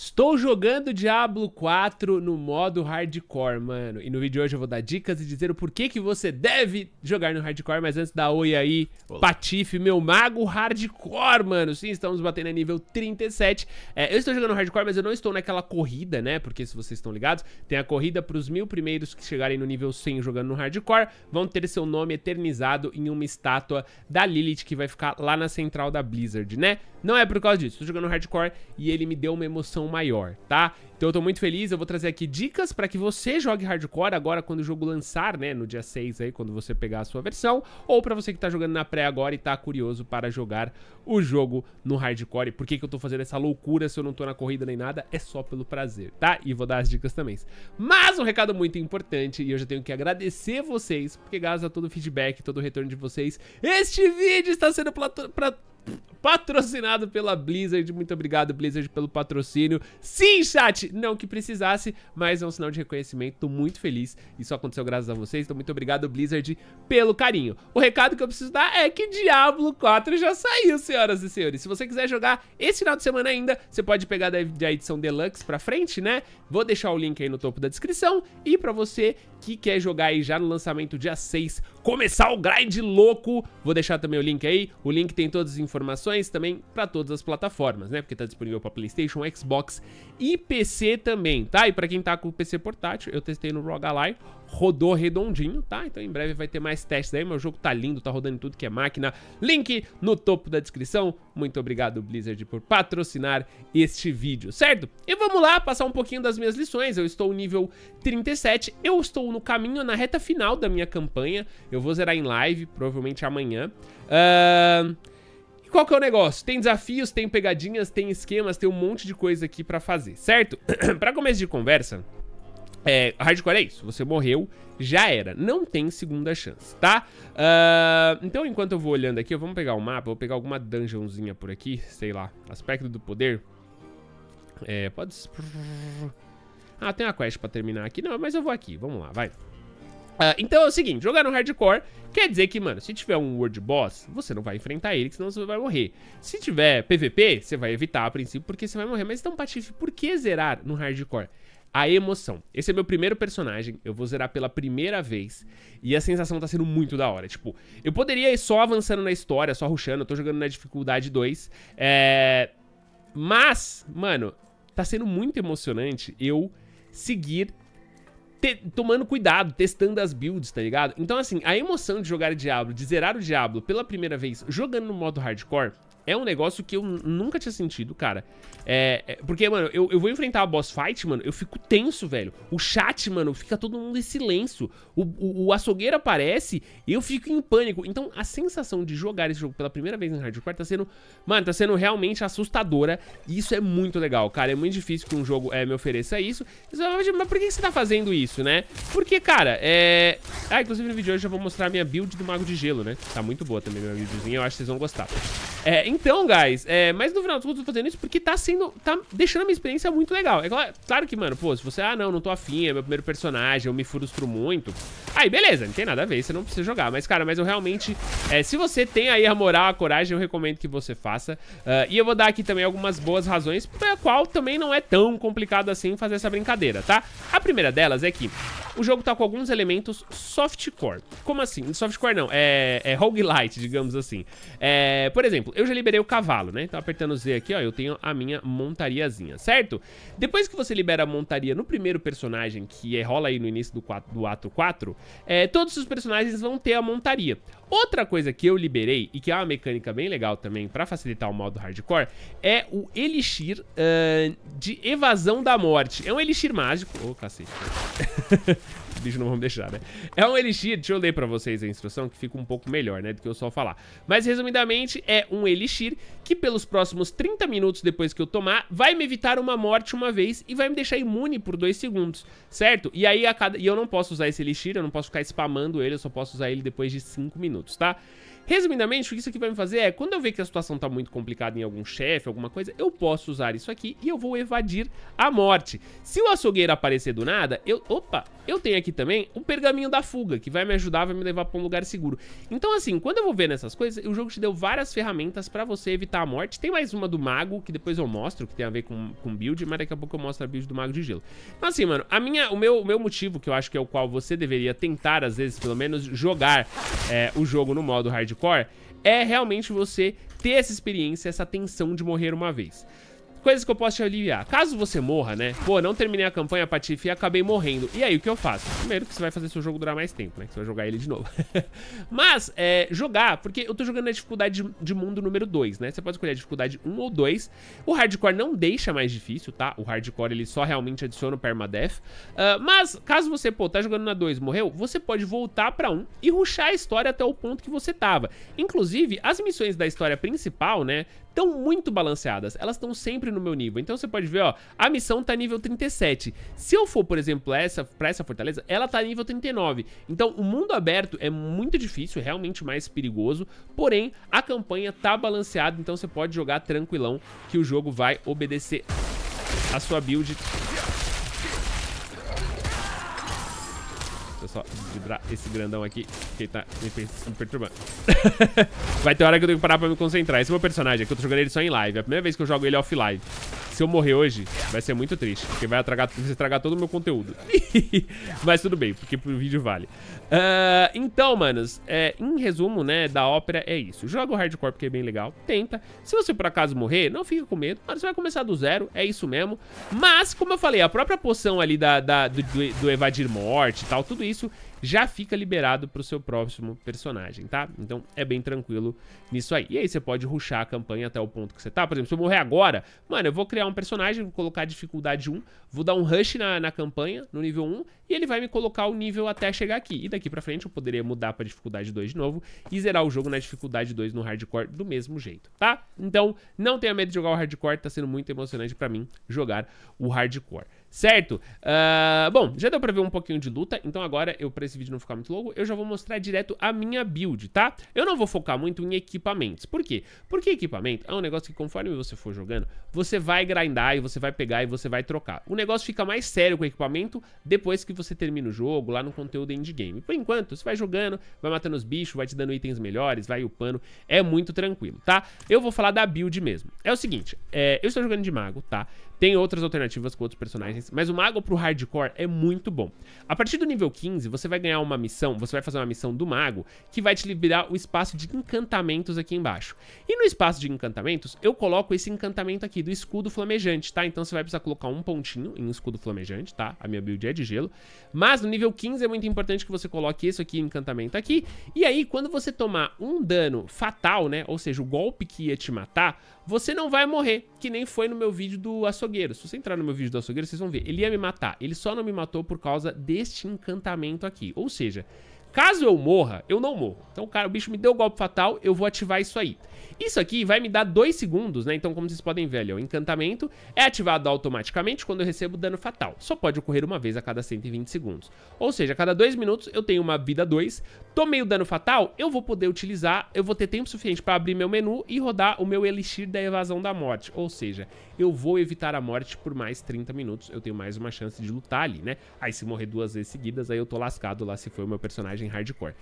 Estou jogando Diablo 4 no modo hardcore, mano. E no vídeo de hoje eu vou dar dicas e dizer o porquê que você deve jogar no hardcore. Mas antes da oi aí, Olá. Patife, meu mago hardcore, mano. Sim, estamos batendo a nível 37. É, eu estou jogando hardcore, mas eu não estou naquela corrida, né? Porque se vocês estão ligados, tem a corrida para os mil primeiros que chegarem no nível 100 jogando no hardcore. Vão ter seu nome eternizado em uma estátua da Lilith que vai ficar lá na central da Blizzard, né? Não é por causa disso. Estou jogando hardcore e ele me deu uma emoção maior, tá? Então eu tô muito feliz, eu vou trazer aqui dicas para que você jogue hardcore agora quando o jogo lançar, né, no dia 6 aí, quando você pegar a sua versão, ou para você que tá jogando na pré agora e tá curioso para jogar o jogo no hardcore. Por que que eu tô fazendo essa loucura se eu não tô na corrida nem nada? É só pelo prazer, tá? E vou dar as dicas também. Mas um recado muito importante e eu já tenho que agradecer vocês, porque graças a todo o feedback, todo o retorno de vocês, este vídeo está sendo pra patrocinado pela Blizzard. Muito obrigado, Blizzard, pelo patrocínio. Sim, chat! Não que precisasse, mas é um sinal de reconhecimento. Tô muito feliz. Isso aconteceu graças a vocês. Então, muito obrigado, Blizzard, pelo carinho. O recado que eu preciso dar é que Diablo 4 já saiu, senhoras e senhores. Se você quiser jogar esse final de semana ainda, você pode pegar da edição Deluxe pra frente, né? Vou deixar o link aí no topo da descrição. E pra você que quer jogar aí já no lançamento dia 6, começar o grind louco, vou deixar também o link aí. O link tem todas as informações informações também para todas as plataformas, né? Porque tá disponível para PlayStation, Xbox e PC também, tá? E para quem tá com o PC portátil, eu testei no ROG rodou redondinho, tá? Então em breve vai ter mais testes aí, meu jogo tá lindo, tá rodando em tudo que é máquina. Link no topo da descrição. Muito obrigado Blizzard por patrocinar este vídeo, certo? E vamos lá passar um pouquinho das minhas lições. Eu estou nível 37, eu estou no caminho na reta final da minha campanha. Eu vou zerar em live, provavelmente amanhã. Ahn... Uh... E qual que é o negócio? Tem desafios, tem pegadinhas, tem esquemas, tem um monte de coisa aqui pra fazer, certo? pra começo de conversa, é, hardcore é isso, você morreu, já era, não tem segunda chance, tá? Uh, então enquanto eu vou olhando aqui, vamos pegar o um mapa, vou pegar alguma dungeonzinha por aqui, sei lá, aspecto do poder. É, pode... Ah, tem uma quest pra terminar aqui, não, mas eu vou aqui, vamos lá, vai. Uh, então é o seguinte, jogar no hardcore quer dizer que, mano, se tiver um World Boss, você não vai enfrentar ele, senão você vai morrer. Se tiver PVP, você vai evitar a princípio, porque você vai morrer. Mas então, Patife, por que zerar no hardcore? A emoção. Esse é meu primeiro personagem, eu vou zerar pela primeira vez. E a sensação tá sendo muito da hora. Tipo, eu poderia ir só avançando na história, só ruxando, eu tô jogando na dificuldade 2. É... Mas, mano, tá sendo muito emocionante eu seguir tomando cuidado, testando as builds, tá ligado? Então, assim, a emoção de jogar Diablo, de zerar o Diablo pela primeira vez jogando no modo hardcore, é um negócio que eu nunca tinha sentido, cara. É, é, porque, mano, eu, eu vou enfrentar a boss fight, mano, eu fico tenso, velho. O chat, mano, fica todo mundo em silêncio. O, o, o açougueiro aparece e eu fico em pânico. Então, a sensação de jogar esse jogo pela primeira vez em hardcore tá sendo... Mano, tá sendo realmente assustadora. E isso é muito legal, cara. É muito difícil que um jogo é, me ofereça isso. Mas por que você tá fazendo isso, né? Porque, cara, é... Ah, inclusive no vídeo de hoje eu vou mostrar a minha build do Mago de Gelo, né? Tá muito boa também minha buildzinha, eu acho que vocês vão gostar. É, então, guys, é, mas no final de contas eu tô fazendo isso porque tá sendo. tá deixando a minha experiência muito legal. É claro, claro que, mano, pô, se você, ah, não, não tô afim, é meu primeiro personagem, eu me frustro muito. Aí, beleza, não tem nada a ver, você não precisa jogar. Mas, cara, mas eu realmente. É, se você tem aí a moral, a coragem, eu recomendo que você faça. Uh, e eu vou dar aqui também algumas boas razões pela qual também não é tão complicado assim fazer essa brincadeira, tá? A primeira delas é que o jogo tá com alguns elementos softcore. Como assim? Softcore não, é, é roguelite, digamos assim. É, por exemplo, eu já liberei o cavalo, né? Então apertando Z aqui, ó, eu tenho a minha montariazinha, certo? Depois que você libera a montaria no primeiro personagem, que é, rola aí no início do, 4, do ato 4, é, todos os personagens vão ter a montaria. Outra coisa que eu liberei, e que é uma mecânica bem legal também para facilitar o modo hardcore, é o Elixir uh, de Evasão da Morte. É um Elixir mágico... Ô, oh, cacete. os não vamos deixar, né? É um elixir, deixa eu ler pra vocês a instrução, que fica um pouco melhor, né, do que eu só falar. Mas, resumidamente, é um elixir que pelos próximos 30 minutos depois que eu tomar, vai me evitar uma morte uma vez e vai me deixar imune por 2 segundos, certo? E aí, a cada... e eu não posso usar esse elixir, eu não posso ficar spamando ele, eu só posso usar ele depois de 5 minutos, tá? Resumidamente, o que isso aqui vai me fazer é, quando eu ver que a situação está muito complicada em algum chefe, alguma coisa, eu posso usar isso aqui e eu vou evadir a morte. Se o açougueiro aparecer do nada, eu... Opa! Eu tenho aqui também o pergaminho da fuga, que vai me ajudar, vai me levar para um lugar seguro. Então, assim, quando eu vou ver nessas coisas, o jogo te deu várias ferramentas para você evitar a morte. Tem mais uma do mago, que depois eu mostro, que tem a ver com, com build, mas daqui a pouco eu mostro a build do mago de gelo. Então, assim, mano, a minha, o, meu, o meu motivo, que eu acho que é o qual você deveria tentar, às vezes, pelo menos, jogar é, o jogo no modo hardcore, hardcore é realmente você ter essa experiência, essa tensão de morrer uma vez coisas que eu posso te aliviar. Caso você morra, né? Pô, não terminei a campanha, Patife, e acabei morrendo. E aí, o que eu faço? Primeiro que você vai fazer seu jogo durar mais tempo, né? Que você vai jogar ele de novo. Mas, é, jogar, porque eu tô jogando na dificuldade de, de mundo número 2, né? Você pode escolher a dificuldade 1 um ou 2. O hardcore não deixa mais difícil, tá? O hardcore, ele só realmente adiciona o permadeath. Uh, mas, caso você, pô, tá jogando na 2 morreu, você pode voltar pra 1 um e ruxar a história até o ponto que você tava. Inclusive, as missões da história principal, né? estão muito balanceadas. Elas estão sempre no meu nível. Então você pode ver, ó, a missão tá nível 37. Se eu for, por exemplo, essa, pra essa fortaleza, ela tá nível 39. Então o mundo aberto é muito difícil, é realmente mais perigoso. Porém, a campanha tá balanceada, então você pode jogar tranquilão que o jogo vai obedecer a sua build eu é só driblar esse grandão aqui, que tá me, per me perturbando. Vai ter hora que eu tenho que parar pra me concentrar. Esse é meu personagem que eu tô jogando ele só em live. É a primeira vez que eu jogo ele offline. Se eu morrer hoje, vai ser muito triste, porque vai estragar, estragar todo o meu conteúdo. Mas tudo bem, porque pro vídeo vale. Uh, então, manos, é, em resumo, né, da ópera é isso. Joga o hardcore porque é bem legal, tenta. Se você por acaso morrer, não fica com medo, mas você vai começar do zero, é isso mesmo. Mas, como eu falei, a própria poção ali da, da do, do evadir morte e tal, tudo isso isso já fica liberado para o seu próximo personagem, tá? Então é bem tranquilo nisso aí. E aí você pode ruxar a campanha até o ponto que você tá. Por exemplo, se eu morrer agora, mano, eu vou criar um personagem, vou colocar dificuldade 1, vou dar um rush na, na campanha, no nível 1, e ele vai me colocar o nível até chegar aqui. E daqui pra frente eu poderia mudar pra dificuldade 2 de novo e zerar o jogo na dificuldade 2 no hardcore do mesmo jeito, tá? Então, não tenha medo de jogar o hardcore, tá sendo muito emocionante pra mim jogar o hardcore. Certo? Uh, bom, já deu pra ver um pouquinho de luta, então agora, eu pra esse vídeo não ficar muito longo, eu já vou mostrar direto a minha build, tá? Eu não vou focar muito em equipamentos. Por quê? Porque equipamento é um negócio que conforme você for jogando, você vai grindar e você vai pegar e você vai trocar. O negócio fica mais sério com o equipamento depois que você termina o jogo, lá no conteúdo endgame. Por enquanto, você vai jogando, vai matando os bichos, vai te dando itens melhores, vai upando, é muito tranquilo, tá? Eu vou falar da build mesmo. É o seguinte, é, eu estou jogando de mago, tá? Tem outras alternativas com outros personagens, mas o mago pro hardcore é muito bom. A partir do nível 15, você vai ganhar uma missão, você vai fazer uma missão do mago, que vai te liberar o espaço de encantamentos aqui embaixo. E no espaço de encantamentos, eu coloco esse encantamento aqui do escudo flamejante, tá? Então você vai precisar colocar um pontinho em um escudo flamejante, tá? A minha build é de gelo. Mas no nível 15 é muito importante que você coloque isso aqui, encantamento aqui. E aí, quando você tomar um dano fatal, né? Ou seja, o golpe que ia te matar, você não vai morrer, que nem foi no meu vídeo do açougueiro. Se você entrar no meu vídeo do açougueiro, vocês vão ver. Ele ia me matar. Ele só não me matou por causa deste encantamento aqui. Ou seja, caso eu morra, eu não morro. Então, cara, o bicho me deu o golpe fatal, eu vou ativar isso aí. Isso aqui vai me dar 2 segundos, né? Então, como vocês podem ver ali, o encantamento é ativado automaticamente quando eu recebo dano fatal. Só pode ocorrer uma vez a cada 120 segundos. Ou seja, a cada 2 minutos eu tenho uma vida 2. Tomei o dano fatal, eu vou poder utilizar, eu vou ter tempo suficiente para abrir meu menu e rodar o meu elixir da evasão da morte. Ou seja, eu vou evitar a morte por mais 30 minutos. Eu tenho mais uma chance de lutar ali, né? Aí se morrer duas vezes seguidas, aí eu tô lascado lá se foi o meu personagem hardcore.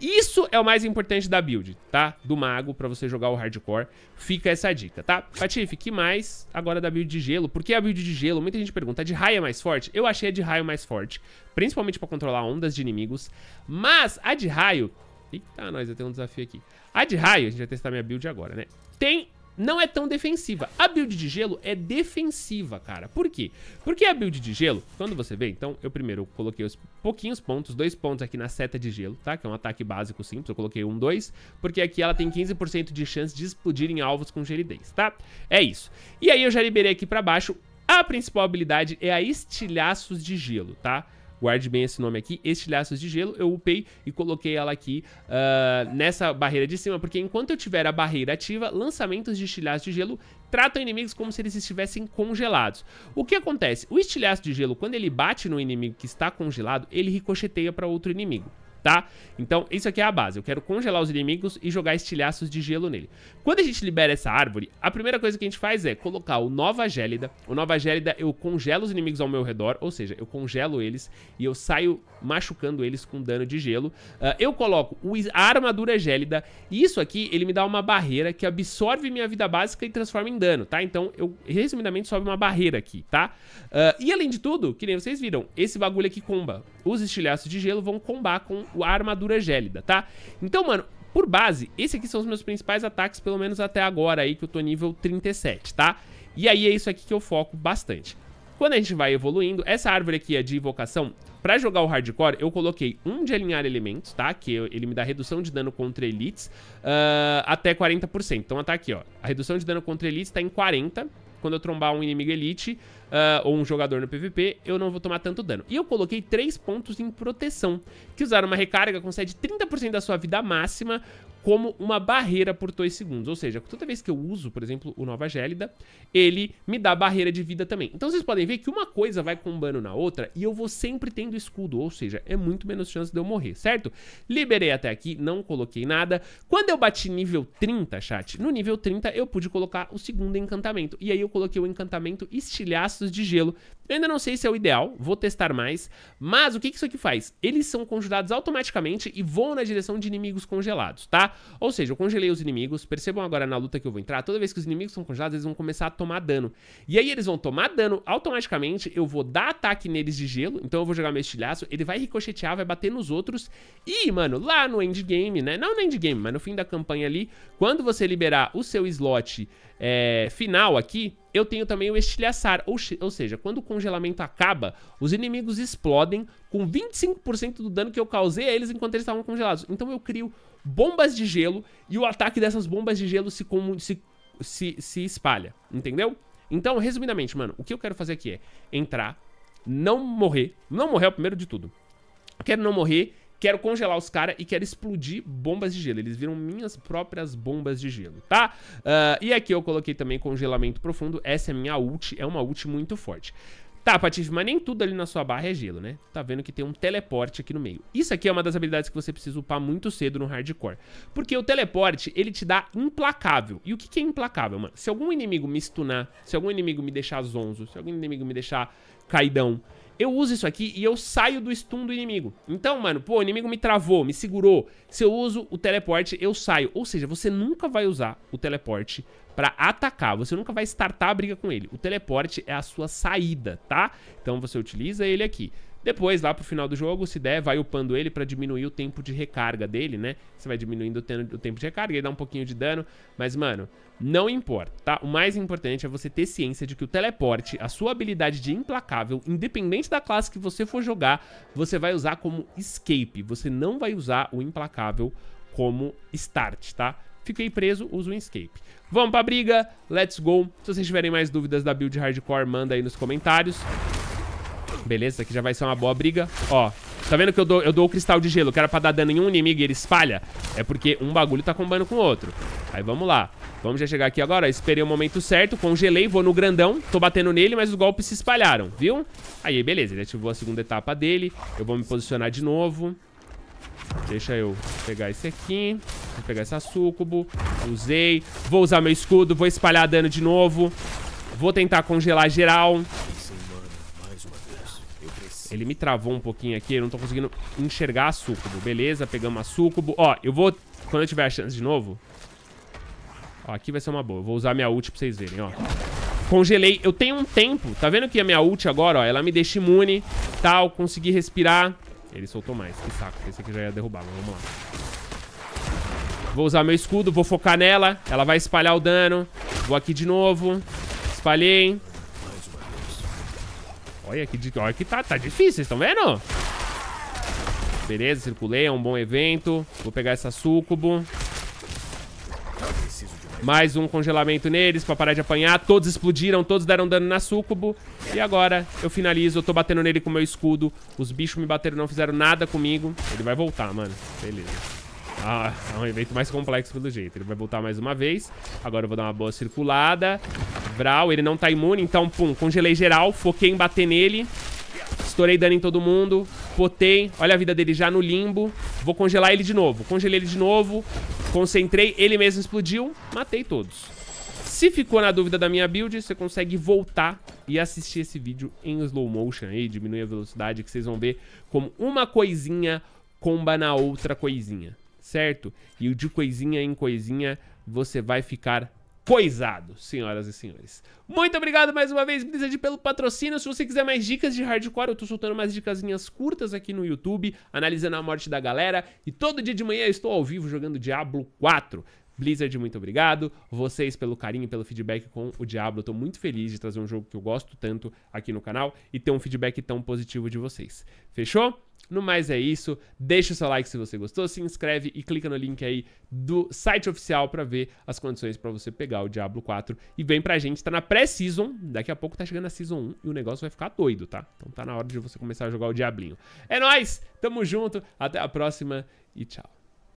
Isso é o mais importante da build, tá? Do mago para você jogar o hardcore hardcore. Fica essa dica, tá? Patife, que mais agora da build de gelo? Por que a build de gelo? Muita gente pergunta, a é de raio é mais forte? Eu achei a de raio mais forte, principalmente pra controlar ondas de inimigos. Mas a de raio... Eita, nós, eu tenho um desafio aqui. A de raio, a gente vai testar minha build agora, né? Tem não é tão defensiva. A build de gelo é defensiva, cara. Por quê? Porque a build de gelo, quando você vê, então, eu primeiro coloquei os pouquinhos pontos, dois pontos aqui na seta de gelo, tá? Que é um ataque básico simples, eu coloquei um, dois, porque aqui ela tem 15% de chance de explodir em alvos com gelidez, tá? É isso. E aí eu já liberei aqui pra baixo, a principal habilidade é a estilhaços de gelo, tá? Tá? guarde bem esse nome aqui, estilhaços de gelo, eu upei e coloquei ela aqui uh, nessa barreira de cima, porque enquanto eu tiver a barreira ativa, lançamentos de estilhaços de gelo tratam inimigos como se eles estivessem congelados. O que acontece? O estilhaço de gelo, quando ele bate no inimigo que está congelado, ele ricocheteia para outro inimigo tá? Então, isso aqui é a base. Eu quero congelar os inimigos e jogar estilhaços de gelo nele. Quando a gente libera essa árvore, a primeira coisa que a gente faz é colocar o Nova Gélida. O Nova Gélida, eu congelo os inimigos ao meu redor, ou seja, eu congelo eles e eu saio machucando eles com dano de gelo. Uh, eu coloco o, a Armadura Gélida e isso aqui, ele me dá uma barreira que absorve minha vida básica e transforma em dano, tá? Então, eu, resumidamente, sobe uma barreira aqui, tá? Uh, e além de tudo, que nem vocês viram, esse bagulho aqui comba. Os estilhaços de gelo vão combar com a armadura gélida, tá? Então, mano, por base, esse aqui são os meus principais ataques, pelo menos até agora aí, que eu tô nível 37, tá? E aí é isso aqui que eu foco bastante. Quando a gente vai evoluindo, essa árvore aqui é de invocação. Pra jogar o hardcore, eu coloquei um de alinhar elementos, tá? Que ele me dá redução de dano contra elites uh, até 40%. Então tá aqui, ó. A redução de dano contra elites tá em 40% quando eu trombar um inimigo elite uh, ou um jogador no PVP, eu não vou tomar tanto dano. E eu coloquei 3 pontos em proteção, que usar uma recarga concede 30% da sua vida máxima como uma barreira por 2 segundos. Ou seja, toda vez que eu uso, por exemplo, o Nova Gélida, ele me dá barreira de vida também. Então vocês podem ver que uma coisa vai combando na outra e eu vou sempre tendo escudo, ou seja, é muito menos chance de eu morrer, certo? Liberei até aqui, não coloquei nada. Quando eu bati nível 30, chat, no nível 30 eu pude colocar o segundo encantamento. E aí eu coloquei o encantamento Estilhaços de Gelo. Eu ainda não sei se é o ideal, vou testar mais, mas o que, que isso aqui faz? Eles são conjurados automaticamente e voam na direção de inimigos congelados, tá? Ou seja, eu congelei os inimigos, percebam agora na luta que eu vou entrar, toda vez que os inimigos são congelados, eles vão começar a tomar dano. E aí eles vão tomar dano, automaticamente eu vou dar ataque neles de gelo, então eu vou jogar meu estilhaço, ele vai ricochetear, vai bater nos outros. E, mano, lá no endgame, né? Não no endgame, mas no fim da campanha ali, quando você liberar o seu slot é, final aqui, eu tenho também o estilhaçar, ou, ou seja, quando o congelamento acaba, os inimigos explodem com 25% do dano que eu causei a eles enquanto eles estavam congelados. Então eu crio bombas de gelo e o ataque dessas bombas de gelo se, se, se, se espalha, entendeu? Então, resumidamente, mano, o que eu quero fazer aqui é entrar, não morrer, não morrer é o primeiro de tudo. Eu quero não morrer Quero congelar os caras e quero explodir bombas de gelo. Eles viram minhas próprias bombas de gelo, tá? Uh, e aqui eu coloquei também congelamento profundo. Essa é minha ult, é uma ult muito forte. Tá, Patife, mas nem tudo ali na sua barra é gelo, né? Tá vendo que tem um teleporte aqui no meio. Isso aqui é uma das habilidades que você precisa upar muito cedo no hardcore. Porque o teleporte, ele te dá implacável. E o que, que é implacável, mano? Se algum inimigo me stunar, se algum inimigo me deixar zonzo, se algum inimigo me deixar caidão, eu uso isso aqui e eu saio do stun do inimigo. Então, mano, pô, o inimigo me travou, me segurou. Se eu uso o teleporte, eu saio. Ou seja, você nunca vai usar o teleporte pra atacar. Você nunca vai startar a briga com ele. O teleporte é a sua saída, tá? Então você utiliza ele aqui. Depois, lá pro final do jogo, se der, vai upando ele para diminuir o tempo de recarga dele, né? Você vai diminuindo o tempo de recarga, e dá um pouquinho de dano. Mas, mano, não importa, tá? O mais importante é você ter ciência de que o teleporte, a sua habilidade de implacável, independente da classe que você for jogar, você vai usar como escape. Você não vai usar o implacável como start, tá? Fiquei preso, uso um escape. Vamos pra briga, let's go. Se vocês tiverem mais dúvidas da build hardcore, manda aí nos comentários. Beleza, aqui já vai ser uma boa briga. Ó, tá vendo que eu dou, eu dou o cristal de gelo, que era pra dar dano em um inimigo e ele espalha? É porque um bagulho tá combando com o outro. Aí vamos lá. Vamos já chegar aqui agora. Esperei o momento certo, congelei, vou no grandão. Tô batendo nele, mas os golpes se espalharam, viu? Aí, beleza, ele ativou a segunda etapa dele. Eu vou me posicionar de novo. Deixa eu pegar esse aqui. Vou pegar essa sucubo. Usei. Vou usar meu escudo, vou espalhar dano de novo. Vou tentar congelar geral. Ele me travou um pouquinho aqui, eu não tô conseguindo enxergar a Sucubo. Beleza, pegamos a Sucubo. Ó, eu vou... Quando eu tiver a chance de novo... Ó, aqui vai ser uma boa. Eu vou usar minha ult pra vocês verem, ó. Congelei. Eu tenho um tempo. Tá vendo que a minha ult agora, ó? Ela me deixa imune, tal. Consegui respirar. Ele soltou mais. Que saco. Pensei que já ia derrubar, mas vamos lá. Vou usar meu escudo. Vou focar nela. Ela vai espalhar o dano. Vou aqui de novo. Espalhei. Olha que, olha que tá, tá difícil, vocês estão vendo? Beleza, circulei, é um bom evento. Vou pegar essa sucubo. Mais um congelamento neles pra parar de apanhar. Todos explodiram, todos deram dano na sucubo. E agora eu finalizo, eu tô batendo nele com o meu escudo. Os bichos me bateram, não fizeram nada comigo. Ele vai voltar, mano. Beleza. Ah, é um evento mais complexo pelo jeito. Ele vai voltar mais uma vez. Agora eu vou dar uma boa circulada. Vral, ele não tá imune, então, pum, congelei geral. Foquei em bater nele. Estourei dano em todo mundo. Potei. Olha a vida dele já no limbo. Vou congelar ele de novo. Congelei ele de novo. Concentrei. Ele mesmo explodiu. Matei todos. Se ficou na dúvida da minha build, você consegue voltar e assistir esse vídeo em slow motion aí, diminui a velocidade que vocês vão ver como uma coisinha comba na outra coisinha certo? E de coisinha em coisinha você vai ficar coisado, senhoras e senhores. Muito obrigado mais uma vez, Blizzard, pelo patrocínio. Se você quiser mais dicas de hardcore, eu tô soltando umas dicasinhas curtas aqui no YouTube, analisando a morte da galera. E todo dia de manhã eu estou ao vivo jogando Diablo 4. Blizzard, muito obrigado. Vocês pelo carinho, pelo feedback com o Diablo. Eu tô muito feliz de trazer um jogo que eu gosto tanto aqui no canal e ter um feedback tão positivo de vocês. Fechou? No mais é isso. Deixa o seu like se você gostou, se inscreve e clica no link aí do site oficial para ver as condições para você pegar o Diablo 4 e vem pra gente, tá na pré-season, daqui a pouco tá chegando a season 1 e o negócio vai ficar doido, tá? Então tá na hora de você começar a jogar o Diablinho. É nós, tamo junto, até a próxima e tchau.